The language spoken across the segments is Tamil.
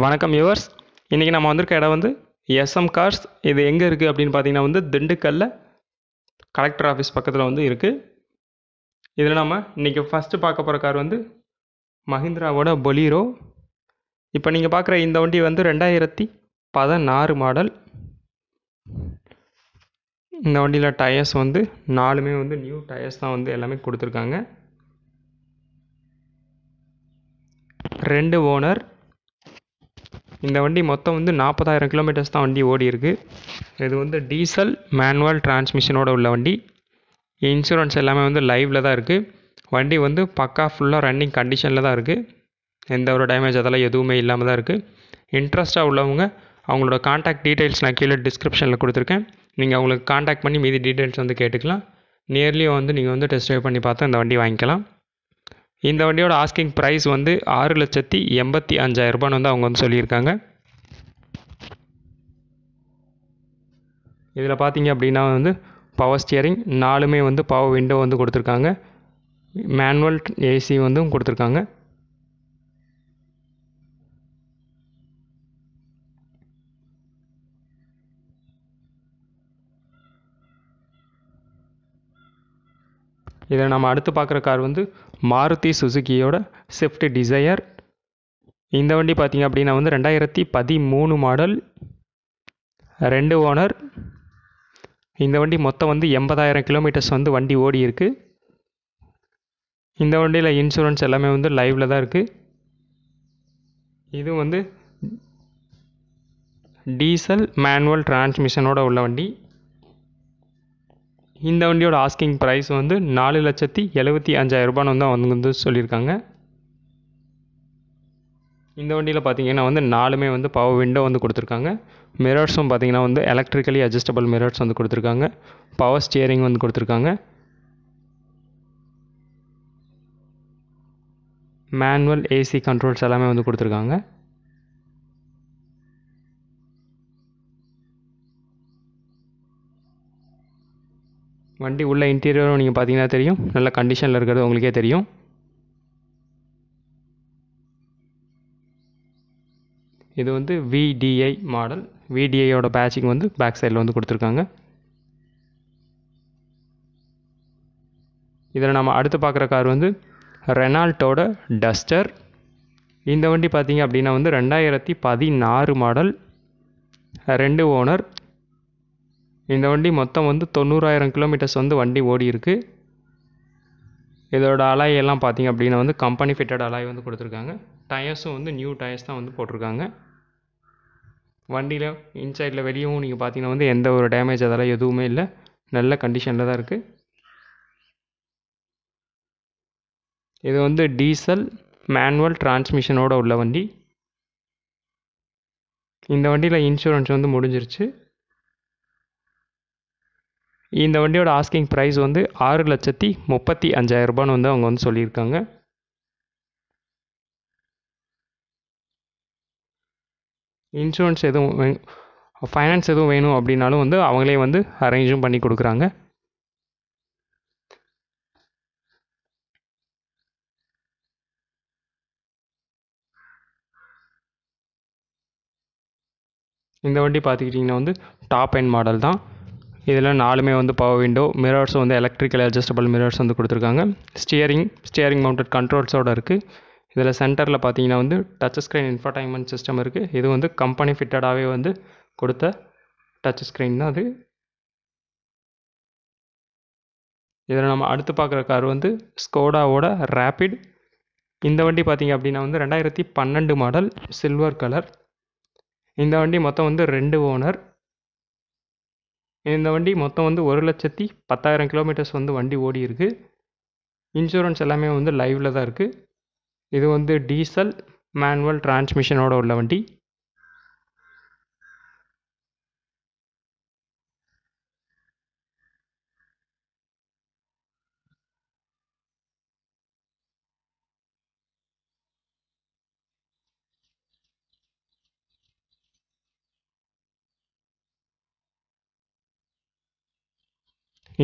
வணக்கம் யுவர்ஸ் இன்றைக்கி நம்ம வந்திருக்க இடம் வந்து எஸ்எம் கார்ஸ் இது எங்கே இருக்குது அப்படின்னு பார்த்தீங்கன்னா வந்து திண்டுக்கல்லில் கலெக்டர் ஆஃபீஸ் பக்கத்தில் வந்து இருக்குது இதில் நம்ம இன்றைக்கி ஃபஸ்ட்டு பார்க்க போகிற கார் வந்து மஹிந்திராவோட பொலீரோ இப்போ நீங்கள் பார்க்குற இந்த வண்டி வந்து ரெண்டாயிரத்தி பதினாறு மாடல் இந்த வண்டியில் டயர்ஸ் வந்து நாலுமே வந்து நியூ டயர்ஸ் தான் வந்து எல்லாமே கொடுத்துருக்காங்க ரெண்டு ஓனர் இந்த வண்டி மொத்தம் வந்து நாற்பதாயிரம் கிலோமீட்டர்ஸ் தான் வண்டி ஓடி இருக்கு இது வந்து டீசல் மேனுவல் டிரான்ஸ்மிஷனோட உள்ள வண்டி இன்சூரன்ஸ் எல்லாமே வந்து லைவில் தான் இருக்குது வண்டி வந்து பக்கா ஃபுல்லாக ரன்னிங் கண்டிஷனில் தான் இருக்குது எந்த ஒரு டேமேஜ் அதெல்லாம் எதுவுமே இல்லாமல் தான் இருக்குது இன்ட்ரெஸ்ட்டாக உள்ளவங்க அவங்களோட காண்டாக்ட் டீட்டெயில்ஸ் நான் கீழே டிஸ்கிரிப்ஷனில் கொடுத்துருக்கேன் நீங்கள் அவங்களுக்கு காண்டாக்ட் பண்ணி மீதி டீட்டெயில்ஸ் வந்து கேட்டுக்கலாம் நியர்லியும் வந்து நீங்கள் வந்து டெஸ்ட் ட்ரைவ் பண்ணி பார்த்தா இந்த வண்டி வாங்கிக்கலாம் இந்த வண்டியோட ஆஸ்கிங் ப்ரைஸ் வந்து ஆறு லட்சத்தி எண்பத்தி அஞ்சாயிரரூபான்னு வந்து அவங்க வந்து சொல்லியிருக்காங்க இதில் பார்த்தீங்க அப்படின்னா வந்து பவர் ஸ்டியரிங் நாலுமே வந்து பவர் விண்டோ வந்து கொடுத்துருக்காங்க மேனுவல் ஏசி வந்து கொடுத்துருக்காங்க இதில் நம்ம அடுத்து பார்க்குற கார் வந்து மாருதி சுசுகியோட ஸ்விஃப்ட் டிசையர் இந்த வண்டி பார்த்திங்க அப்படின்னா வந்து ரெண்டாயிரத்தி பதிமூணு மாடல் ரெண்டு ஓனர் இந்த வண்டி மொத்தம் வந்து எண்பதாயிரம் கிலோமீட்டர்ஸ் வந்து வண்டி ஓடி இருக்குது இந்த வண்டியில் இன்சூரன்ஸ் எல்லாமே வந்து லைவில் தான் இருக்குது இது வந்து டீசல் மேனுவல் டிரான்ஸ்மிஷனோட உள்ள வண்டி இந்த வண்டியோட ஆஸ்கிங் ப்ரைஸ் வந்து நாலு லட்சத்தி எழுபத்தி அஞ்சாயிரரூபான்னு வந்து அவங்க வந்து சொல்லியிருக்காங்க இந்த வண்டியில் பார்த்தீங்கன்னா வந்து நாலுமே வந்து பவர் விண்டோ வந்து கொடுத்துருக்காங்க மிரர்ஸும் பார்த்தீங்கன்னா வந்து எலக்ட்ரிக்கலி அட்ஜஸ்டபிள் மிரர்ஸ் வந்து கொடுத்துருக்காங்க பவர் ஸ்டியரிங் வந்து கொடுத்துருக்காங்க மேனுவல் ஏசி கண்ட்ரோல்ஸ் எல்லாமே வந்து கொடுத்துருக்காங்க வண்டி உள்ள இன்டீரியரும் நீங்கள் பார்த்தீங்கன்னா தெரியும் நல்ல கண்டிஷனில் இருக்கிறது உங்களுக்கே தெரியும் இது வந்து விடிஐ மாடல் விடிஐயோட பேட்சிங் வந்து பேக் சைடில் வந்து கொடுத்துருக்காங்க இதில் நம்ம அடுத்து பார்க்குற கார் வந்து ரெனால்ட்டோட டஸ்டர் இந்த வண்டி பார்த்தீங்க அப்படின்னா வந்து ரெண்டாயிரத்தி பதினாறு மாடல் ரெண்டு ஓனர் இந்த வண்டி மொத்தம் வந்து தொண்ணூறாயிரம் கிலோமீட்டர்ஸ் வந்து வண்டி இருக்கு இதோட அலாய் எல்லாம் அப்படின்னா வந்து கம்பெனி ஃபிட்டட் அலாய் வந்து கொடுத்துருக்காங்க டயர்ஸும் வந்து நியூ டயர்ஸ் தான் வந்து போட்டிருக்காங்க வண்டியில் இன்சைடில் வெளியவும் நீங்கள் பார்த்தீங்கன்னா வந்து எந்த ஒரு டேமேஜ் அதெல்லாம் எதுவுமே இல்லை நல்ல கண்டிஷனில் தான் இருக்குது இது வந்து டீசல் மேனுவல் டிரான்ஸ்மிஷனோடு உள்ள வண்டி இந்த வண்டியில் இன்சூரன்ஸ் வந்து முடிஞ்சிருச்சு இந்த வண்டியோட ஆஸ்கிங் ப்ரைஸ் வந்து ஆறு லட்சத்தி முப்பத்தி அஞ்சாயிரரூபான்னு வந்து அவங்க வந்து சொல்லியிருக்காங்க இன்சூரன்ஸ் எதுவும் ஃபைனான்ஸ் எதுவும் வேணும் அப்படின்னாலும் வந்து அவங்களே வந்து அரேஞ்சும் பண்ணி கொடுக்குறாங்க இந்த வண்டி பார்த்துக்கிட்டிங்கன்னா வந்து டாப் எண்ட் மாடல் தான் இதில் நாலுமே வந்து பவர் விண்டோ மிரர்ஸ் வந்து எலக்ட்ரிக்கல் அட்ஜஸ்டபிள் மிரர்ஸ் வந்து கொடுத்துருக்காங்க ஸ்டியரிங் ஸ்டியரிங் மவுண்டட் கண்ட்ரோல்ஸோடு இருக்குது இதில் சென்டரில் பார்த்தீங்கன்னா வந்து டச் ஸ்க்ரீன் இன்ஃபர்டைன்மெண்ட் சிஸ்டம் இருக்குது இது வந்து கம்பெனி ஃபிட்டடாகவே வந்து கொடுத்த டச் ஸ்க்ரீன் தான் அது இதில் நம்ம அடுத்து பார்க்குற கார் வந்து ஸ்கோடாவோட ரேப்பிட் இந்த வண்டி பார்த்திங்க அப்படின்னா வந்து ரெண்டாயிரத்தி பன்னெண்டு மாடல் சில்வர் கலர் இந்த வண்டி மொத்தம் வந்து ரெண்டு ஓனர் இந்த வண்டி மொத்தம் வந்து ஒரு லட்சத்தி பத்தாயிரம் கிலோமீட்டர்ஸ் வந்து வண்டி ஓடி இருக்குது இன்சூரன்ஸ் எல்லாமே வந்து லைவில் தான் இருக்குது இது வந்து டீசல் மேனுவல் டிரான்ஸ்மிஷனோடு உள்ள வண்டி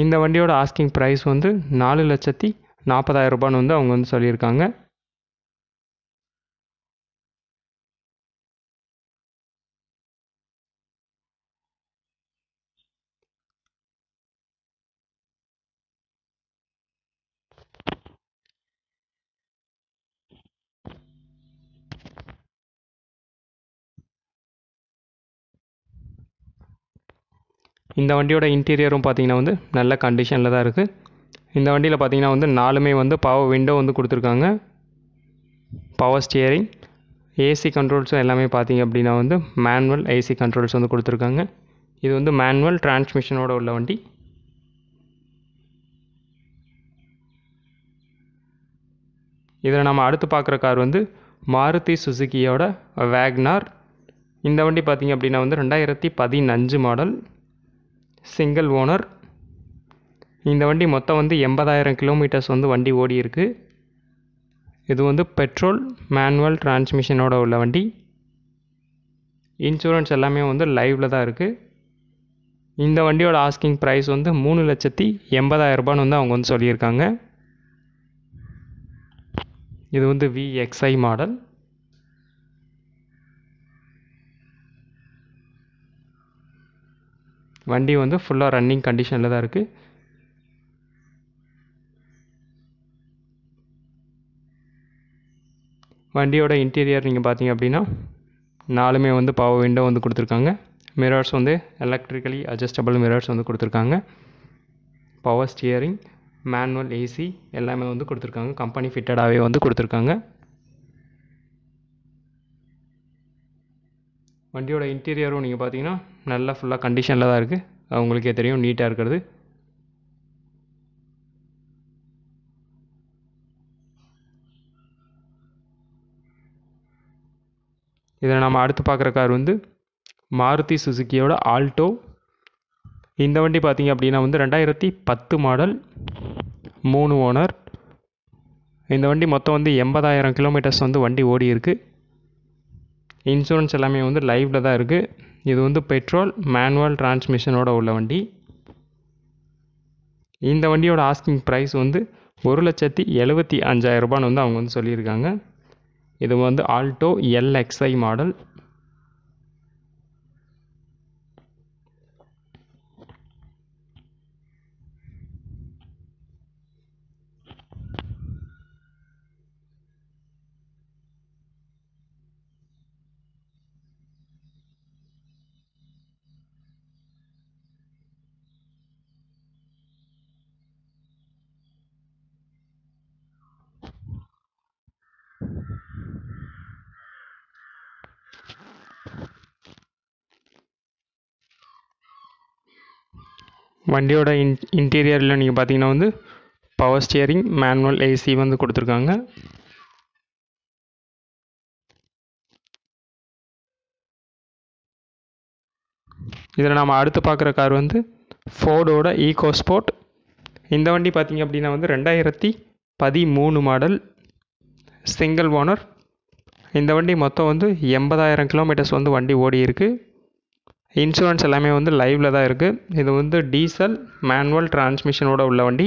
இந்த வண்டியோட ஆஸ்கிங் ப்ரைஸ் வந்து நாலு லட்சத்தி நாற்பதாயிரம் ரூபான்னு வந்து அவங்க வந்து சொல்லியிருக்காங்க இந்த வண்டியோட இன்டீரியரும் பார்த்தீங்கன்னா வந்து நல்ல கண்டிஷனில் தான் இருக்குது இந்த வண்டியில் பார்த்திங்கன்னா வந்து நாலுமே வந்து பவர் விண்டோ வந்து கொடுத்துருக்காங்க பவர் ஸ்டியரிங் ஏசி கண்ட்ரோல்ஸும் எல்லாமே பார்த்திங்க அப்படின்னா வந்து மேனுவல் ஏசி கண்ட்ரோல்ஸ் வந்து கொடுத்துருக்காங்க இது வந்து மேனுவல் டிரான்ஸ்மிஷனோடு உள்ள வண்டி இதில் நம்ம அடுத்து பார்க்குற கார் வந்து மாருதி சுசுக்கியோட வேக்னார் இந்த வண்டி பார்த்திங்க அப்படின்னா வந்து ரெண்டாயிரத்தி பதினஞ்சு மாடல் சிங்கிள் ஓனர் இந்த வண்டி மொத்தம் வந்து எண்பதாயிரம் கிலோமீட்டர்ஸ் வந்து வண்டி ஓடி இருக்கு இது வந்து பெட்ரோல் மேனுவல் டிரான்ஸ்மிஷனோட உள்ள வண்டி இன்சூரன்ஸ் எல்லாமே வந்து லைவில் தான் இருக்குது இந்த வண்டியோட ஆஸ்கிங் ப்ரைஸ் வந்து மூணு லட்சத்தி எண்பதாயிரரூபான்னு வந்து அவங்க வந்து சொல்லியிருக்காங்க இது வந்து விஎக்ஸ்ஐ மாடல் வண்டி வந்து ஃபுல்லாக ரன்னிங் கண்டிஷனில் தான் இருக்குது வண்டியோட இன்டீரியர் நீங்கள் பார்த்தீங்க அப்படின்னா நாலுமே வந்து பவர் விண்டோ வந்து கொடுத்துருக்காங்க மிரர்ஸ் வந்து எலக்ட்ரிக்கலி அட்ஜஸ்டபிள் மிரர்ஸ் வந்து கொடுத்துருக்காங்க பவர் ஸ்டியரிங் மேனுவல் ஏசி எல்லாமே வந்து கொடுத்துருக்காங்க கம்பெனி ஃபிட்டடாகவே வந்து கொடுத்துருக்காங்க வண்டியோட இன்டீரியரும் நீங்கள் பார்த்தீங்கன்னா நல்லா ஃபுல்லாக கண்டிஷனில் தான் இருக்குது உங்களுக்கே தெரியும் நீட்டாக இருக்கிறது இதில் நம்ம அடுத்து பார்க்குற கார் வந்து மாருதி சுசுக்கியோட ஆல்டோ இந்த வண்டி பார்த்திங்க அப்படின்னா வந்து ரெண்டாயிரத்தி பத்து மாடல் மூணு ஓனர் இந்த வண்டி மொத்தம் வந்து எண்பதாயிரம் கிலோமீட்டர்ஸ் வந்து வண்டி ஓடி இருக்குது இன்சூரன்ஸ் எல்லாமே வந்து லைவில் தான் இருக்குது இது வந்து பெட்ரோல் மேனுவல் டிரான்ஸ்மிஷனோட உள்ள வண்டி இந்த வண்டியோட ஆஸ்கிங் ப்ரைஸ் வந்து ஒரு லட்சத்தி எழுபத்தி அஞ்சாயிரரூபான்னு வந்து அவங்க வந்து சொல்லியிருக்காங்க இது வந்து ஆல்டோ எல்எக்ஸ்ஐ மாடல் வண்டியோட இன் இன்டீரியரில் நீங்கள் பார்த்தீங்கன்னா வந்து பவர் ஸ்டியரிங் மேனுவல் ஏசி வந்து கொடுத்துருக்காங்க இதில் நாம் அடுத்து பார்க்குற கார் வந்து ஃபோர்டோட ஈகோ ஸ்போர்ட் இந்த வண்டி பார்த்திங்க அப்படின்னா வந்து ரெண்டாயிரத்தி பதிமூணு மாடல் சிங்கிள் ஓனர் இந்த வண்டி மொத்தம் வந்து எண்பதாயிரம் கிலோமீட்டர்ஸ் வந்து வண்டி ஓடி இருக்குது இன்சூரன்ஸ் எல்லாமே வந்து லைவ்ல தான் இருக்குது இது வந்து டீசல் மேனுவல் டிரான்ஸ்மிஷனோட உள்ள வண்டி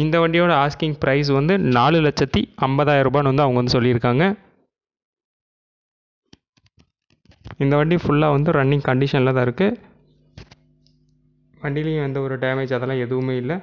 இந்த வண்டியோட ஆஸ்கிங் ப்ரைஸ் வந்து நாலு லட்சத்தி ஐம்பதாயிரம் ரூபான்னு வந்து அவங்க வந்து சொல்லியிருக்காங்க இந்த வண்டி ஃபுல்லாக வந்து ரன்னிங் கண்டிஷனில் தான் இருக்குது வண்டிலையும் எந்த ஒரு டேமேஜ் அதெல்லாம் எதுவுமே இல்லை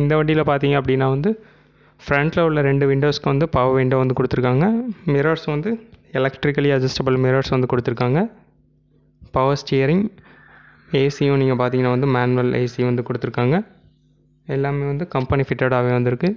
இந்த வண்டியில் பார்த்தீங்க அப்படின்னா வந்து ஃப்ரண்ட்டில் உள்ள ரெண்டு விண்டோஸ்க்கு வந்து பவர் விண்டோ வந்து கொடுத்துருக்காங்க மிரர்ஸ் வந்து எலக்ட்ரிக்கலி அட்ஜஸ்டபிள் மிரர்ஸ் வந்து கொடுத்துருக்காங்க பவர் ஸ்டியரிங் ஏசியும் நீங்கள் பார்த்தீங்கன்னா வந்து மேனுவல் ஏசி வந்து கொடுத்துருக்காங்க எல்லாமே வந்து கம்பெனி ஃபிட்டடாகவே வந்திருக்கு